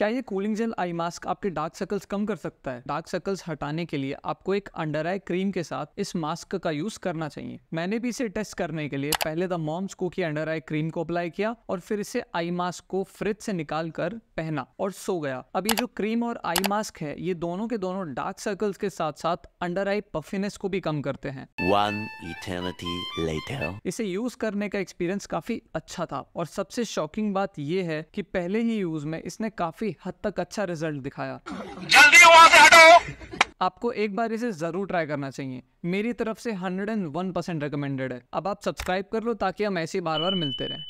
क्या ये cooling gel eye mask आपके डार्क सर्कल्स कम कर सकता है डार्क सर्कल्स हटाने के लिए आपको एक अंडर आई क्रीम के साथ इस मास्क का यूज करना चाहिए मैंने भी इसे टेस्ट करने के लिए पहले द मॉम्स को की अंडर आई क्रीम को अप्लाई किया और फिर इसे आई मास्क को फ्रिज से निकाल कर पहना और सो गया अब ये जो क्रीम और आई मास्क है ये दोनों के दोनों डार्क सर्कल्स के साथ साथ अंडर आई पफिनेस को भी कम करते हैं इसे यूज करने का एक्सपीरियंस काफी अच्छा था और सबसे शॉकिंग बात यह है कि पहले ही यूज में इसने काफी काफी हद तक अच्छा रिजल्ट दिखाया जल्दी वहां से हटो आपको एक बार इसे जरूर ट्राई करना चाहिए मेरी तरफ से 101 परसेंट रिकमेंडेड है अब आप सब्सक्राइब कर लो ताकि हम ऐसे बार बार मिलते रहें